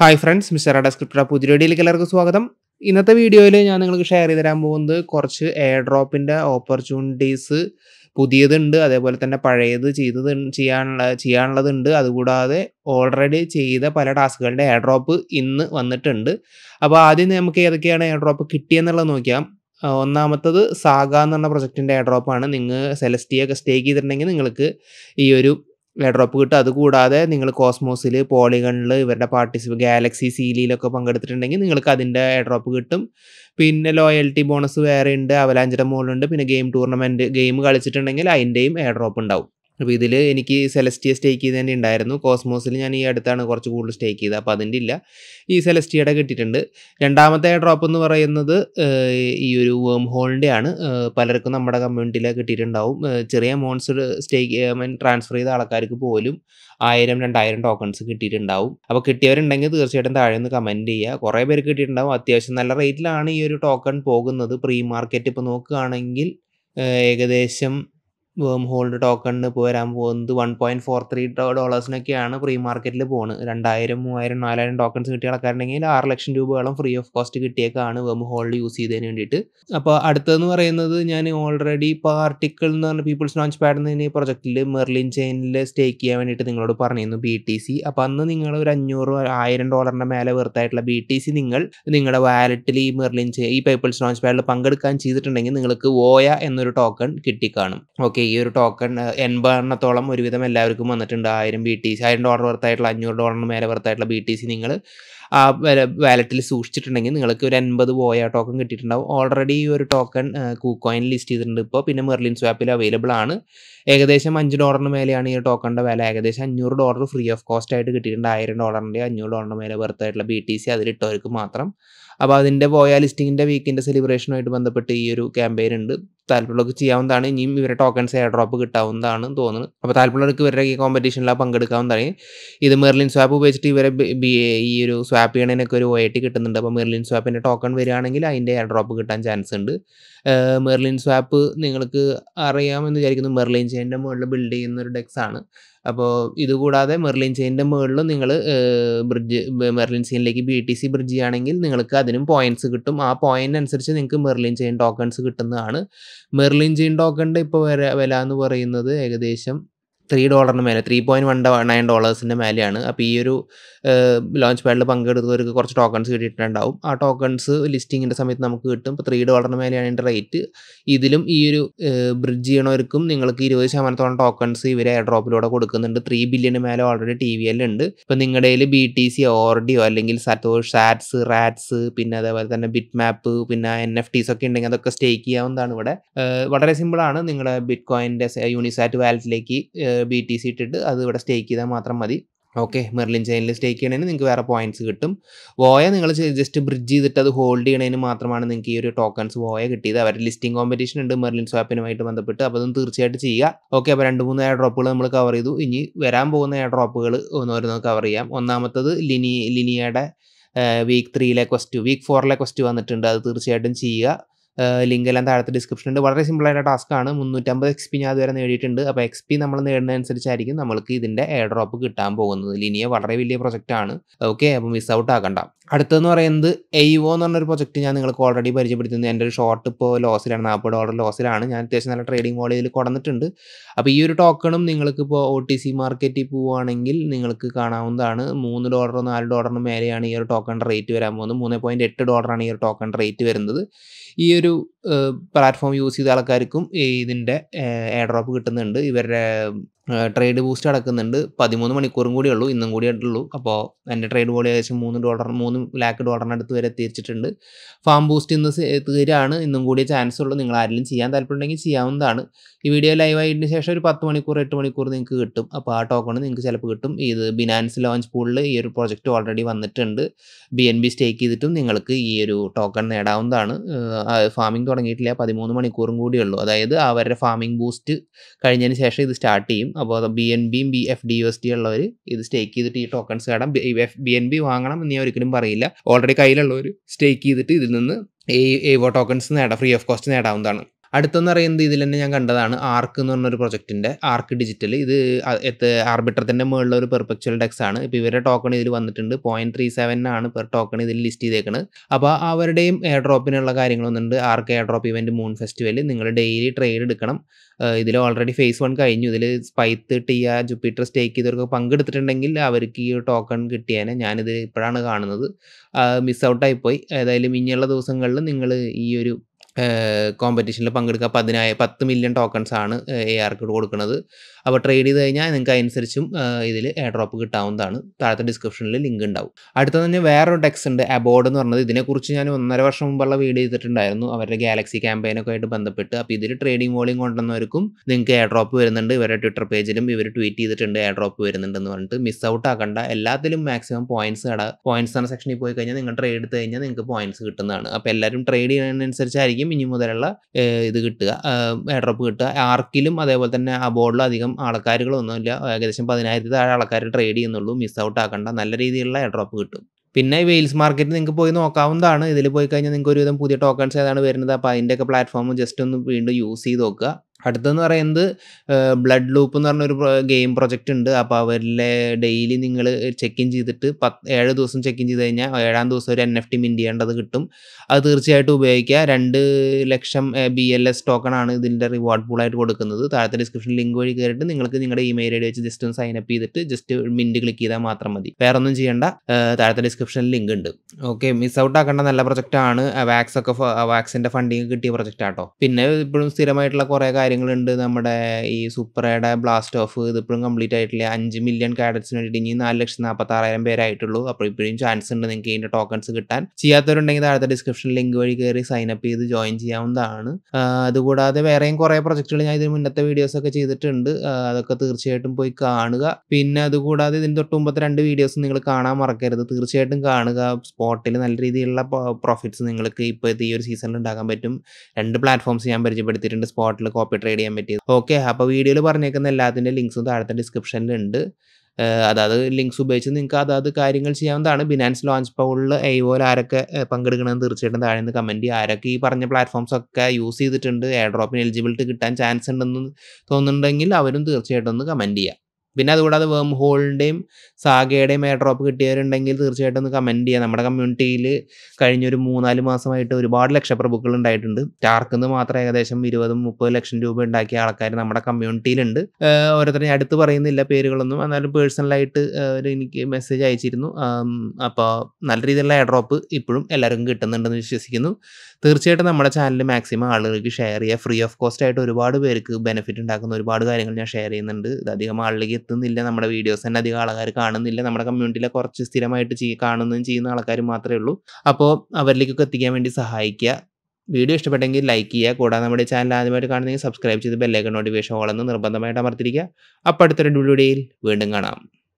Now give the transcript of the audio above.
hi friends mister അഡ script പുതിയ വീഡിയോയിലേക്ക് എല്ലാവർക്കും സ്വാഗതം ഇന്നത്തെ വീഡിയോയിൽ ഞാൻ നിങ്ങൾക്ക് ഷെയർ ചെയ്ത് തരാൻ പോകുന്നത് കുറച്ച് എയർ ഡ്രോപ്പിൻ്റെ ഓപ്പർച്യൂണിറ്റീസ് പുതിയതുണ്ട് അതേപോലെ തന്നെ പഴയത് ചെയ്തത് ചെയ്യാനുള്ള ചെയ്യാനുള്ളതുണ്ട് അതുകൂടാതെ ഓൾറെഡി ചെയ്ത പല ടാസ്കുകളുടെ എയർ ഡ്രോപ്പ് ഇന്ന് വന്നിട്ടുണ്ട് അപ്പോൾ ആദ്യം നമുക്ക് ഏതൊക്കെയാണ് എയർ ഡ്രോപ്പ് കിട്ടിയെന്നുള്ളത് നോക്കാം ഒന്നാമത്തത് സാഗ എന്ന് പറഞ്ഞ പ്രൊജക്റ്റിൻ്റെ എയർ ഡ്രോപ്പാണ് നിങ്ങൾ സെലസ്റ്റിയൊക്കെ സ്റ്റേക്ക് ചെയ്തിട്ടുണ്ടെങ്കിൽ നിങ്ങൾക്ക് ഈ ഒരു ഡ്രോപ്പ് കിട്ടും അതുകൂടാതെ നിങ്ങൾ കോസ്മോസിൽ പോളിഗണിൽ ഇവരുടെ പാർട്ടിസിപ്പ് ഗാലക്സി സീലിയിലൊക്കെ പങ്കെടുത്തിട്ടുണ്ടെങ്കിൽ നിങ്ങൾക്ക് അതിൻ്റെ ഡ്രോപ്പ് കിട്ടും പിന്നെ ലോയൽറ്റി ബോണസ് വേറെ ഉണ്ട് അവലാഞ്ചിയുടെ മുകളിലുണ്ട് പിന്നെ ഗെയിം ടൂർണമെൻറ്റ് ഗെയിം കളിച്ചിട്ടുണ്ടെങ്കിൽ അതിൻ്റെയും എയർ ഉണ്ടാവും അപ്പോൾ ഇതിൽ എനിക്ക് സെലസ്റ്റിയ സ്റ്റേക്ക് ചെയ്ത് തന്നെ ഉണ്ടായിരുന്നു കോസ്മോസിൽ ഞാൻ ഈ അടുത്താണ് കുറച്ച് കൂടുതൽ സ്റ്റേക്ക് ചെയ്തത് അപ്പോൾ അതിൻ്റെ ഇല്ല ഈ സെലസ്റ്റിയുടെ കിട്ടിയിട്ടുണ്ട് രണ്ടാമത്തെ ഡ്രോപ്പ് എന്ന് പറയുന്നത് ഈ ഒരു വേം ഹോളിൻ്റെ ആണ് പലർക്കും നമ്മുടെ കമ്മ്യൂണിറ്റിയിൽ കിട്ടിയിട്ടുണ്ടാവും ചെറിയ മോൺസ്റ്റർ സ്റ്റേക്ക് മീൻ ട്രാൻസ്ഫർ ചെയ്ത ആൾക്കാർക്ക് പോലും ആയിരം രണ്ടായിരം ടോക്കൺസ് കിട്ടിയിട്ടുണ്ടാവും അപ്പോൾ കിട്ടിയവരുണ്ടെങ്കിൽ തീർച്ചയായിട്ടും താഴെ ഒന്ന് കമൻറ്റ് ചെയ്യുക കുറേ പേര് കിട്ടിയിട്ടുണ്ടാവും അത്യാവശ്യം നല്ല റേറ്റിലാണ് ഈ ഒരു ടോക്കൺ പോകുന്നത് പ്രീ മാർക്കറ്റ് ഇപ്പോൾ നോക്കുകയാണെങ്കിൽ ഏകദേശം വേം ഹോൾഡ് ടോക്കണിന് വരാൻ പോകുന്നത് വൺ പോയിൻറ്റ് ഫോർ ത്രീ ഡോളേഴ്സിനൊക്കെയാണ് പ്രീ മാർക്കറ്റിൽ പോകുന്നത് രണ്ടായിരം മൂവായിരം നാലായിരം ടോക്കൺസ് കിട്ടിയ ആൾക്കാരുണ്ടെങ്കിൽ ആറ് ലക്ഷം രൂപയോളം ഫ്രീ ഓഫ് കോസ്റ്റ് കിട്ടിയേക്കാണ് വേം ഹോൾഡ് യൂസ് ചെയ്തതിന് വേണ്ടിയിട്ട് അപ്പോൾ അടുത്തതെന്ന് പറയുന്നത് ഞാൻ ഓൾറെഡി പാർട്ടിക്കിൾ എന്ന് പറഞ്ഞ പീപ്പിൾസ് ലോഞ്ച് പാഡ് എന്ന ഈ പ്രൊജക്റ്റിൽ മെർലിൻ ചെയിനിൽ സ്റ്റേക്ക് ചെയ്യാൻ വേണ്ടിയിട്ട് നിങ്ങളോട് പറഞ്ഞിരുന്നു ബി ടി സി അപ്പോൾ അന്ന് നിങ്ങൾ ഒരു അഞ്ഞൂറ് ആയിരം ഡോളറിൻ്റെ മേലെ വെറുത്തായിട്ടുള്ള ബി ടി സി നിങ്ങൾ നിങ്ങളുടെ വാലറ്റിൽ ഈ മെർലിൻ ചെയിൻ ഈ പീപ്പിൾസ് ലോഞ്ച് പാഡിൽ പങ്കെടുക്കാൻ ചെയ്തിട്ടുണ്ടെങ്കിൽ നിങ്ങൾക്ക് ഓയ എന്നൊരു ടോക്കൺ കിട്ടിക്കാണും ഓക്കെ ഈ ഒരു ടോക്കൺ എൺപതെണ്ണത്തോളം ഒരുവിധം എല്ലാവർക്കും വന്നിട്ടുണ്ട് ആയിരം ബി ടി സി ആയിരം ഡോളർ വർത്തായിട്ടുള്ള അഞ്ഞൂറ് ഡോളറിന് മേലെ വർത്തായിട്ടുള്ള ബി ടി സി നിങ്ങൾ ആ വാലറ്റിൽ സൂക്ഷിച്ചിട്ടുണ്ടെങ്കിൽ നിങ്ങൾക്ക് ഒരു എൺപത് പോയ ടോക്കൺ കിട്ടിയിട്ടുണ്ടാവും ഓൾറെഡി ഈ ഒരു ടോക്കൺ കൂക്കോയിൻ ലിസ്റ്റ് ചെയ്തിട്ടുണ്ട് ഇപ്പോൾ പിന്നെ മെർലിൻ സ്വാപ്പിൽ അവൈലബിൾ ആണ് ഏകദേശം അഞ്ച് ഡോളറിന് മേലെയാണ് ഈ ടോക്കണിൻ്റെ വില ഏകദേശം അഞ്ഞൂറ് ഡോളർ ഫ്രീ ഓഫ് കോസ്റ്റ് ആയിട്ട് കിട്ടിയിട്ടുണ്ട് ആയിരം ഡോളറിൻ്റെ അഞ്ഞൂറ് ഡോളറിന് മേലെ വർത്തായിട്ടുള്ള ബി ടി സി അതിലിട്ടവർക്ക് മാത്രം അപ്പോൾ അതിൻ്റെ പോയ ലിസ്റ്റിങ്ങിൻ്റെ വീക്കിൻ്റെ സെലിബ്രേഷനുമായിട്ട് ബന്ധപ്പെട്ട് ഈ ഒരു ക്യാമ്പയിൻ ഉണ്ട് താല്പര്യമുള്ളവർക്ക് ചെയ്യാവുന്നതാണ് ഇനിയും ഇവരെ ടോക്കൺസ് എയർ ഡ്രോപ്പ് കിട്ടാവുന്നതാണ് തോന്നുന്നത് അപ്പോൾ താല്പര്യമുള്ളവർക്ക് ഇവരുടെ ഈ കോമ്പറ്റീഷനിൽ പങ്കെടുക്കാവുന്നതാണ് ഇത് മെർലിൻ സ്വാപ്പ് ഉപയോഗിച്ചിട്ട് ഇവരെ ഈ ഒരു സ്വാപ്പ് ചെയ്യണതിനൊക്കെ ഒരു ഒ ടി കിട്ടുന്നുണ്ട് അപ്പോൾ മെർലിൻ സ്വാപ്പിൻ്റെ ടോക്കൺ വരികയാണെങ്കിൽ അതിൻ്റെ എയർ ഡ്രോപ്പ് കിട്ടാൻ ചാൻസ് ഉണ്ട് മെർലിൻ സ്വാപ്പ് നിങ്ങൾക്ക് അറിയാമെന്ന് വിചാരിക്കുന്നു മെർലിൻ ചെയിൻ്റെ മുകളിൽ ബിൽഡ് ചെയ്യുന്ന ഒരു ഡെക്സ് ആണ് അപ്പോൾ ഇതുകൂടാതെ മെർലിൻ ചെയിനിൻ്റെ മുകളിലും നിങ്ങൾ ബ്രിഡ്ജ് മെർലിൻ ചെയിനിലേക്ക് ബി ടി സി ബ്രിഡ്ജ് ആണെങ്കിൽ നിങ്ങൾക്ക് അതിനും പോയിന്റ്സ് കിട്ടും ആ പോയിന്റ് അനുസരിച്ച് നിങ്ങൾക്ക് മെർലിൻ ചെയിൻ ടോക്കൺസ് കിട്ടുന്നതാണ് മെർലിൻ ചെയിൻ ടോക്കണിൻ്റെ ഇപ്പോൾ വില വില എന്ന് പറയുന്നത് ഏകദേശം ത്രീ ഡോളറിന് മേലെ ത്രീ പോയിൻറ്റ് വൺ നയൻ ഡോളേഴ്സിൻ്റെ മേലെയാണ് അപ്പോൾ ഈ ഒരു ലോഞ്ച് പാഡിൽ പങ്കെടുത്തവർക്ക് കുറച്ച് ടോക്കൺസ് കിട്ടിയിട്ടുണ്ടാവും ആ ടോക്കൺസ് ലിസ്റ്റിങ്ങിൻ്റെ സമയത്ത് നമുക്ക് കിട്ടും ഇപ്പോൾ ത്രീ ഡോളറിന് മേലെയാണ് അതിൻ്റെ റേറ്റ് ഇതിലും ഈ ഒരു ബ്രിഡ്ജ് ചെയ്യണവർക്കും നിങ്ങൾക്ക് ഇരുപത് ശതമാനത്തോളം ടോക്കൺസ് ഇവർ എയർ ഡ്രോപ്പിലൂടെ കൊടുക്കുന്നുണ്ട് ത്രീ ബില്യന് മേലെ ഓൾറെഡി ടി വി ഉണ്ട് ഇപ്പോൾ നിങ്ങളുടെ കയ്യിൽ ബി ടി സി ഓർഡിയോ അല്ലെങ്കിൽ സറ്റോഷ് സാറ്റ്സ് റാറ്റ്സ് പിന്നെ അതേപോലെ തന്നെ ബിറ്റ് മാപ്പ് പിന്നെ എൻ എഫ് ടീസ് ഒക്കെ ഉണ്ടെങ്കിൽ അതൊക്കെ സ്റ്റേക്ക് ചെയ്യാവുന്നതാണ് ഇവിടെ വളരെ സിമ്പിളാണ് നിങ്ങളുടെ ബിറ്റ് കോയിൻ്റെ യൂണിസാറ്റ് വാലറ്റിലേക്ക് ബി ടി സി ഇട്ടിട്ട് അത് ഇവിടെ സ്റ്റേക്ക് ചെയ്താൽ മാത്രം മതി ഓക്കെ മെർലിൻ ചെയിനിൽ സ്റ്റേക്ക് ചെയ്യണതിന് നിങ്ങൾക്ക് വേറെ പോയിന്റ്സ് കിട്ടും വോയ നിങ്ങൾ ജസ്റ്റ് ബ്രിഡ്ജ് ചെയ്തിട്ട് അത് ഹോൾഡ് ചെയ്യണതിന് മാത്രമാണ് നിങ്ങൾക്ക് ഈ ഒരു ടോക്കൺസ് വോയ കിട്ടിയത് അവരുടെ ലിസ്റ്റിംഗ് കോമ്പറ്റീഷൻ ഉണ്ട് മെർലിൻ സ്വാപ്പിനുമായിട്ട് ബന്ധപ്പെട്ട് അപ്പോൾ അതും തീർച്ചയായിട്ടും ചെയ്യുക ഓക്കെ അപ്പോൾ രണ്ട് മൂന്ന് എയർ ഡ്രോപ്പുകൾ നമ്മൾ കവർ ചെയ്തു ഇനി വരാൻ പോകുന്ന എയർ ഡ്രോപ്പുകൾ ഓരോന്ന് കവർ ചെയ്യാം ഒന്നാമത്തത് ലിനി ലിനിയയുടെ വീക്ക് ത്രീയിലെ ക്വസ്റ്റ് വീക്ക് ഫോറിലെ ക്വസ്റ്റ് വന്നിട്ടുണ്ട് അത് തീർച്ചയായിട്ടും ചെയ്യുക ലിങ്ക് എല്ലാം താഴത്തെ ഡിസ്ക്രിപ്ഷനുണ്ട് വളരെ സിമ്പിളായിട്ട് ആണ് മുന്നൂറ്റമ്പത് എക്സ് പി ഞാൻ അതുവരെ നേടിയിട്ടുണ്ട് അപ്പോൾ എക്സ് പി നമ്മൾ നേടുന്നതനുസരിച്ചായിരിക്കും നമ്മൾക്ക് ഇതിൻ്റെ എയർ ഡ്രോപ്പ് കിട്ടാൻ പോകുന്നത് ലിനിയ വളരെ വലിയ ആണ് ഓക്കെ അപ്പം മിസ് ഔട്ട് ആക്കണ്ട അടുത്തെന്ന് പറയുന്നത് എയ്വോ എന്ന് പറഞ്ഞൊരു പ്രൊജക്റ്റ് ഞാൻ നിങ്ങൾക്ക് ഓൾറെഡി പരിചയപ്പെടുത്തുന്നത് എൻ്റെ ഒരു ഷോർട്ട് ഇപ്പോൾ ലോസിലാണ് നാൽപ്പത് ഡോളർ ലോസിലാണ് ഞാൻ അത്യാവശ്യം നല്ല ട്രേഡിംഗ് വോളിയിൽ കൊടന്നിട്ടുണ്ട് അപ്പോൾ ഈ ഒരു ടോക്കണും നിങ്ങൾക്ക് ഇപ്പോൾ ഒ ടി സി മാർക്കറ്റിൽ പോവുകയാണെങ്കിൽ നിങ്ങൾക്ക് കാണാവുന്നതാണ് മൂന്ന് ഡോളറോ നാല് ഡോളറിന് മേലെയാണ് ഈ ഒരു ടോക്കൺ റേറ്റ് വരാൻ പോകുന്നത് മൂന്ന് പോയിൻറ്റ് എട്ട് ഡോളറാണ് ഈ ഒരു ടോക്കൺ റേറ്റ് വരുന്നത് ഈ ഒരു do പ്ലാറ്റ്ഫോം യൂസ് ചെയ്ത ആൾക്കാർക്കും ഇതിൻ്റെ എയർ ഡ്രോപ്പ് കിട്ടുന്നുണ്ട് ഇവരുടെ ട്രേഡ് ബൂസ്റ്റ് അടക്കുന്നുണ്ട് പതിമൂന്ന് മണിക്കൂറും കൂടി ഉള്ളൂ ഇന്നും കൂടി ഉള്ളൂ അപ്പോൾ എൻ്റെ ട്രേഡ് പോളി ഏകദേശം മൂന്ന് ഡോളർ മൂന്ന് ലാക്ക് ഡോളറിനടുത്ത് വരെ എത്തിച്ചിട്ടുണ്ട് ഫാം ബൂസ്റ്റ് ഇന്ന് തീരാണ് ഇന്നും കൂടി ചാൻസ് ഉള്ളൂ നിങ്ങൾ ആരെങ്കിലും ചെയ്യാൻ താല്പര്യമുണ്ടെങ്കിൽ ചെയ്യാവുന്നതാണ് ഈ വീഡിയോ ലൈവ് ആയതിനു ശേഷം ഒരു പത്ത് മണിക്കൂർ എട്ട് മണിക്കൂർ നിങ്ങൾക്ക് കിട്ടും അപ്പോൾ ആ ടോക്കൺ നിങ്ങൾക്ക് ചിലപ്പോൾ കിട്ടും ഇത് ബിനാൻസ് ലോഞ്ച് പൂളിൽ ഈ ഒരു പ്രോജക്റ്റ് ഓൾറെഡി വന്നിട്ടുണ്ട് ബി എൻ ബി സ്റ്റേക്ക് ചെയ്തിട്ടും നിങ്ങൾക്ക് ഈ ഒരു ടോക്കൺ നേടാവുന്നതാണ് ഫാമിംഗ് തുടങ്ങിയിട്ടില്ല പതിമൂന്ന് മണിക്കൂറും കൂടിയുള്ളൂ അതായത് അവരുടെ ഫാമിംഗ് ബൂസ്റ്റ് കഴിഞ്ഞതിന് ശേഷം ഇത് സ്റ്റാർട്ട് ചെയ്യും അപ്പോൾ ബി എൻ ബിയും B F D U S D ഉള്ളവർ ഇത് സ്റ്റേക്ക് ചെയ്തിട്ട് ഈ ടോക്കൺസ് നേടാം ബി എൻ ബി വാങ്ങണം എന്ന് ഞാൻ ഒരിക്കലും പറയില്ല ഓൾറെഡി കയ്യിലുള്ളവർ സ്റ്റേക്ക് ചെയ്തിട്ട് ഇതിൽ നിന്ന് ഈ എവോ ടോക്കൺസ് നേടാം ഫ്രീ ഓഫ് കോസ്റ്റ് നേടാവുന്നതാണ് അടുത്തെന്ന് പറയുന്നത് ഇതിൽ തന്നെ ഞാൻ കണ്ടതാണ് ആർക്ക് എന്ന് പറഞ്ഞൊരു പ്രൊജക്റ്റിൻ്റെ ആർക്ക് ഡിജിറ്റൽ ഇത് ആർബിറ്ററത്തിൻ്റെ മുകളിൽ ഒരു പെർപെക്ച്വൽ ഡെക്സ് ആണ് ഇപ്പോൾ ഇവരുടെ ടോക്കൺ ഇതിൽ വന്നിട്ടുണ്ട് പോയിന്റ് ത്രീ ആണ് പെർ ടോക്കൺ ഇതിൽ ലിസ്റ്റ് ചെയ്തേക്കുന്നത് അപ്പോൾ അവരുടെയും എയർ ഡ്രോപ്പിനുള്ള കാര്യങ്ങളൊന്നുണ്ട് Arc air drop event moon festival നിങ്ങൾ ഡെയിലി ട്രേഡ് എടുക്കണം ഇതിൽ ഓൾറെഡി ഫേസ് വൺ കഴിഞ്ഞു ഇതിൽ സ്പൈത്ത് ടിയ ജുപ്പിറ്റർ സ്റ്റേക്ക് ചെയ്തവർക്ക് പങ്കെടുത്തിട്ടുണ്ടെങ്കിൽ അവർക്ക് ഈ ടോക്കൺ കിട്ടിയേനെ ഞാനിത് ഇപ്പോഴാണ് കാണുന്നത് മിസ് പോയി ഏതായാലും ഇനിയുള്ള ദിവസങ്ങളിൽ നിങ്ങൾ ഈ ഒരു കോമ്പറ്റീഷനിൽ പങ്കെടുക്കുക പതിനായ പത്ത് മില്യൺ ടോക്കൺസ് ആണ് എ ആർക്ക് കൊടുക്കുന്നത് അപ്പോൾ ട്രേഡ് ചെയ്ത് കഴിഞ്ഞാൽ നിങ്ങൾക്ക് അതിനനുസരിച്ചും ഇതിൽ എയർ ഡ്രോപ്പ് കിട്ടാവുന്നതാണ് താഴത്തെ ഡിസ്ക്രിപ്ഷനിൽ ലിങ്ക് ഉണ്ടാവും അടുത്ത തന്നെ വേറൊരു ടെക്സ് ഉണ്ട് അബോർഡ് എന്ന് പറഞ്ഞത് ഇതിനെക്കുറിച്ച് ഞാൻ ഒന്നര വർഷം മുമ്പുള്ള വീഡിയോ ചെയ്തിട്ടുണ്ടായിരുന്നു അവരുടെ ഗാലക്സി ക്യാമ്പയിനൊക്കെ ആയിട്ട് ബന്ധപ്പെട്ട് അപ്പോൾ ഇതിൽ ട്രേഡിംഗ് വോളിയം കൊണ്ടുവന്നവർക്കും നിങ്ങൾക്ക് എയർ ഡ്രോപ്പ് വരുന്നുണ്ട് ഇവരുടെ ട്വിറ്റർ പേജിലും ഇവർ ട്വീറ്റ് ചെയ്തിട്ടുണ്ട് എയർ ഡ്രോപ്പ് വരുന്നുണ്ടെന്ന് പറഞ്ഞിട്ട് മിസ് ഔട്ട് ആക്കണ്ട എല്ലാത്തിലും മാക്സിമം പോയിന്റ്സ് കട പോയിന്റ്സ് എന്ന സെക്ഷനിൽ പോയി കഴിഞ്ഞാൽ നിങ്ങൾ ട്രേഡ് എടുത്ത് കഴിഞ്ഞാൽ നിങ്ങൾക്ക് പോയിന്റ്സ് കിട്ടുന്നതാണ് അപ്പോൾ എല്ലാവരും ട്രേഡ് ചെയ്യുന്നതിനനുസരിച്ചായിരിക്കും ആയിരിക്കും ഇനി മുതലുള്ള ഇത് കിട്ടുക എയർഡ്രോപ്പ് കിട്ടുക ആർക്കിലും അതേപോലെ തന്നെ ആ ബോർഡിലും അധികം ആൾക്കാരുകളൊന്നുമില്ല ഏകദേശം പതിനായിരത്തി താഴെ ആൾക്കാർ ട്രേഡ് ചെയ്യുന്നുള്ളൂ മിസ് ഔട്ട് ആക്കേണ്ട നല്ല രീതിയിലുള്ള എയർഡ്രോപ്പ് കിട്ടും പിന്നെ വെയിൽസ് മാർക്കറ്റ് നിങ്ങൾക്ക് പോയി നോക്കാവുന്നതാണ് ഇതിൽ പോയി കഴിഞ്ഞാൽ നിങ്ങൾക്ക് ഒരുവിധം പുതിയ ടോക്കൺസ് ഏതാണ് വരുന്നത് അപ്പോൾ അതിൻ്റെയൊക്കെ പ്ലാറ്റ്ഫോം ജസ്റ്റ് ഒന്ന് വീണ്ടും യൂസ് ചെയ്ത് നോക്കുക അടുത്തെന്ന് പറയുന്നത് ബ്ലഡ് ലൂപ്പ് എന്ന് പറഞ്ഞൊരു ഗെയിം പ്രൊജക്റ്റ് ഉണ്ട് അപ്പോൾ അവരിലെ ഡെയിലി നിങ്ങൾ ചെക്ക് ഇൻ ചെയ്തിട്ട് പത്ത് ഏഴ് ദിവസം ചെക്ക് ഇൻ ചെയ്ത് കഴിഞ്ഞാൽ ഏഴാം ദിവസം ഒരു എൻ എഫ് ടി മിൻറ്റ് ചെയ്യേണ്ടത് കിട്ടും അത് തീർച്ചയായിട്ടും ഉപയോഗിക്കുക രണ്ട് ലക്ഷം ബി എൽ എസ് ടോക്കണാണ് ഇതിൻ്റെ റിവാർഡ് പൂളായിട്ട് കൊടുക്കുന്നത് താഴത്തെ ഡിസ്ക്രിപ്ഷൻ ലിങ്ക് വഴി കയറിയിട്ട് നിങ്ങൾക്ക് നിങ്ങളുടെ ഇമെയിൽ ഐ ഡി വെച്ച് ജസ്റ്റ് ഒന്ന് സൈൻ അപ്പ് ചെയ്തിട്ട് ജസ്റ്റ് മിൻറ്റ് ക്ലിക്ക് ചെയ്താൽ മാത്രം മതി വേറെ ഒന്നും ചെയ്യേണ്ട താഴത്തെ ഡിസ്ക്രിപ്ഷനിൽ ലിങ്ക് ഉണ്ട് ഓക്കെ മിസ് ഔട്ട് ആക്കേണ്ട നല്ല പ്രൊജക്റ്റാണ് വാക്സ് ഒക്കെ വാക്സിൻ്റെ ഫണ്ടിങ് കിട്ടിയ പ്രൊജക്റ്റ് ആട്ടോ പിന്നെ ഇപ്പോഴും സ്ഥിരമായിട്ടുള്ള കുറേ കാര്യങ്ങൾ കാര്യങ്ങളുണ്ട് നമ്മുടെ ഈ സുപ്രയുടെ ബ്ലാസ്റ്റ് ഓഫ് ഇതിപ്പോഴും കംപ്ലീറ്റ് ആയിട്ടില്ല അഞ്ച് മില്യൺ കാഡറ്റ്സിന് വേണ്ടിയിട്ട് ഇനി നാല് ലക്ഷത്തി നാൽപ്പത്താറായിരം പേരായിട്ടുള്ളൂ അപ്പോൾ ഇപ്പോഴും ചാൻസ് ഉണ്ട് നിങ്ങൾക്ക് ഇതിൻ്റെ ടോക്കൺസ് കിട്ടാൻ ചെയ്യാത്തവരുണ്ടെങ്കിൽ താഴത്തെ ഡിസ്ക്രിപ്ഷൻ ലിങ്ക് വഴി കയറി സൈൻ അപ്പ് ചെയ്ത് ജോയിൻ ചെയ്യാവുന്നതാണ് അതുകൂടാതെ വേറെയും കുറേ പ്രൊജക്റ്റുകൾ ഞാൻ ഇതിന് മുന്നത്തെ വീഡിയോസ് ഒക്കെ ചെയ്തിട്ടുണ്ട് അതൊക്കെ തീർച്ചയായിട്ടും പോയി കാണുക പിന്നെ അതുകൂടാതെ ഇതിന് തൊട്ട് മുമ്പത്തെ രണ്ട് വീഡിയോസ് നിങ്ങൾ കാണാൻ മറക്കരുത് തീർച്ചയായിട്ടും കാണുക സ്പോട്ടിൽ നല്ല രീതിയിലുള്ള പ്രോഫിറ്റ്സ് നിങ്ങൾക്ക് ഇപ്പോഴത്തെ ഈ ഒരു സീസണിൽ ഉണ്ടാക്കാൻ പറ്റും രണ്ട് പ്ലാറ്റ്ഫോംസ് ഞാൻ പരിചയപ്പെടുത്തിയിട്ടുണ്ട് സ്പോട്ടിൽ കോപ്പി ട്രേഡ് ചെയ്യാൻ പറ്റിയത് ഓക്കെ അപ്പോൾ വീഡിയോയിൽ പറഞ്ഞേക്കുന്ന എല്ലാത്തിൻ്റെ ലിങ്ക്സും താഴത്തെ ഡിസ്ക്രിപ്ഷനിലുണ്ട് അതായത് ലിങ്ക്സ് ഉപയോഗിച്ച് നിങ്ങൾക്ക് അതാത് കാര്യങ്ങൾ ചെയ്യാവുന്നതാണ് ബിനാൻസ് ലോഞ്ച് പൗളിൽ പോലെ ആരൊക്കെ പങ്കെടുക്കണമെന്ന് തീർച്ചയായിട്ടും താഴെ നിന്ന് കമൻറ്റ് ചെയ്യുക ആരൊക്കെ ഈ പറഞ്ഞ പ്ലാറ്റ്ഫോംസ് ഒക്കെ യൂസ് ചെയ്തിട്ടുണ്ട് എയർ ഡ്രോപ്പിന് എലിജിബിലിറ്റി കിട്ടാൻ ചാൻസ് ഉണ്ടെന്ന് തോന്നുന്നുണ്ടെങ്കിൽ അവരും തീർച്ചയായിട്ടും ഒന്ന് കമൻറ്റ് ചെയ്യുക പിന്നെ അതുകൂടാതെ വേം ഹോളിൻ്റെയും സാഗയുടെയും എയർ ഡ്രോപ്പ് കിട്ടിയവരുണ്ടെങ്കിൽ തീർച്ചയായിട്ടും ഒന്ന് കമൻറ്റ് ചെയ്യാം നമ്മുടെ കമ്മ്യൂണിറ്റിയിൽ കഴിഞ്ഞൊരു മൂന്നാല് മാസമായിട്ട് ഒരുപാട് ലക്ഷപ്രഭുക്കൾ ഉണ്ടായിട്ടുണ്ട് ടാർക്കിന്ന് മാത്രം ഏകദേശം ഇരുപതും മുപ്പത് ലക്ഷം രൂപ ഉണ്ടാക്കിയ ആൾക്കാർ നമ്മുടെ കമ്മ്യൂണിറ്റിയിലുണ്ട് ഓരോരുത്തരും അടുത്ത് പറയുന്നില്ല പേരുകളൊന്നും എന്നാലും പേഴ്സണലായിട്ട് എനിക്ക് മെസ്സേജ് അയച്ചിരുന്നു അപ്പോൾ നല്ല രീതിയിലുള്ള എയർ ഡ്രോപ്പ് ഇപ്പോഴും എല്ലാവരും കിട്ടുന്നുണ്ടെന്ന് വിശ്വസിക്കുന്നു തീർച്ചയായിട്ടും നമ്മുടെ ചാനൽ മാക്സിമം ആളുകൾക്ക് ഷെയർ ചെയ്യുക ഫ്രീ ഓഫ് കോസ്റ്റ് ആയിട്ട് ഒരുപാട് പേർക്ക് ബെനിഫിറ്റ് ഉണ്ടാക്കുന്ന ഒരുപാട് കാര്യങ്ങൾ ഞാൻ ഷെയർ ചെയ്യുന്നുണ്ട് അധികം ആളിലേക്ക് എത്തുന്നില്ല നമ്മുടെ വീഡിയോസ് തന്നെ അധികം ആൾക്കാർ കാണുന്നില്ല നമ്മുടെ കമ്മ്യൂണിറ്റിയിലെ കുറച്ച് സ്ഥിരമായിട്ട് ചെയ് കാണുന്നതും ചെയ്യുന്ന ആൾക്കാർ മാത്രമേ ഉള്ളൂ അപ്പോൾ അവരിലേക്കൊക്കെ എത്തിക്കാൻ വേണ്ടി സഹായിക്കുക വീഡിയോ ഇഷ്ടപ്പെട്ടെങ്കിൽ ലൈക്ക് ചെയ്യുക കൂടാതെ നമ്മുടെ ചാനൽ ആദ്യമായിട്ട് കാണുന്നെങ്കിൽ സബ്സ്ക്രൈബ് ചെയ്ത് ബെല്ലൈക്കൺ നോട്ടിഫിക്കേഷൻ ഓളെന്ന് നിർബന്ധമായിട്ട് അമർത്തിരിക്കുക അപ്പോൾ അടുത്തൊരു വീഡിയോയിൽ വീണ്ടും കാണാം